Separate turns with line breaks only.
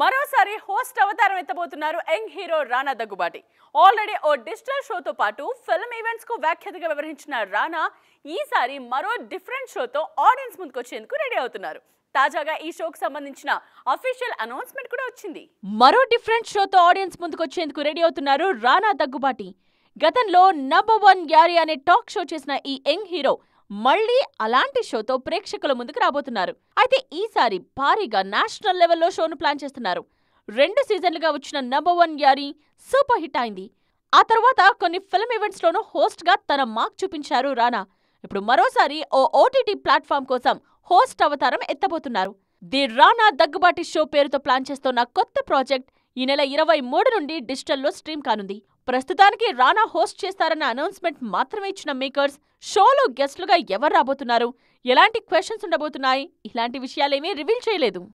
మరోసారి హోస్ట్ అవతారం ఎత్తబోతున్నారు young hero Rana Daggubati already ఓ డిజిటల్ షోతో పాటు ఫిల్మ్ ఈవెంట్స్కు వ్యాఖ్యతగా వ్యవహరించిన రానా ఈసారి మరో డిఫరెంట్ షోతో ఆడియన్స్ ముందుకొచ్చేందుకు రెడీ అవుతున్నారు తాజాగా ఈ షోకు సంబంధించిన అఫీషియల్ అనౌన్స్మెంట్ కూడా వచ్చింది మరో డిఫరెంట్ షోతో ఆడియన్స్ ముందుకొచ్చేందుకు రెడీ అవుతున్నారు రానా దగ్గుబాటి గతంలో నంబర్ వన్ యారీ అనే టాక్ షో చేసిన ఈ యంగ్ హీరో మళ్లీ అలాంటి షోతో ప్రేక్షకుల ముందుకు రాబోతున్నారు అయితే ఈసారి భారీగా నేషనల్ లెవెల్లో షోను ప్లాన్ చేస్తున్నారు రెండు సీజన్లుగా వచ్చిన number one Yaari super hit అయింది ఆ తర్వాత కొన్ని ఫిల్మ్ ఈవెంట్స్లోనూ హోస్ట్గా తన మార్క్ చూపించారు రానా ఇప్పుడు మరోసారి ఓ ఓటీటీ ప్లాట్ఫామ్ కోసం హోస్ట్ అవతారం ఎత్తబోతున్నారు ది రానా దగ్గుబాటి షో పేరుతో ప్లాన్ చేస్తున్న కొత్త ప్రాజెక్ట్ ఈ నెల ఇరవై మూడు నుండి డిజిటల్లో స్ట్రీమ్ కానుంది ప్రస్తుతానికి రానా హోస్ట్ చేస్తారన్న అనౌన్స్మెంట్ మాత్రమే ఇచ్చిన మేకర్స్ షోలో గెస్ట్లుగా ఎవరు రాబోతున్నారు ఎలాంటి క్వశ్చన్స్ ఉండబోతున్నాయి ఇలాంటి విషయాలేమీ రివీల్ చేయలేదు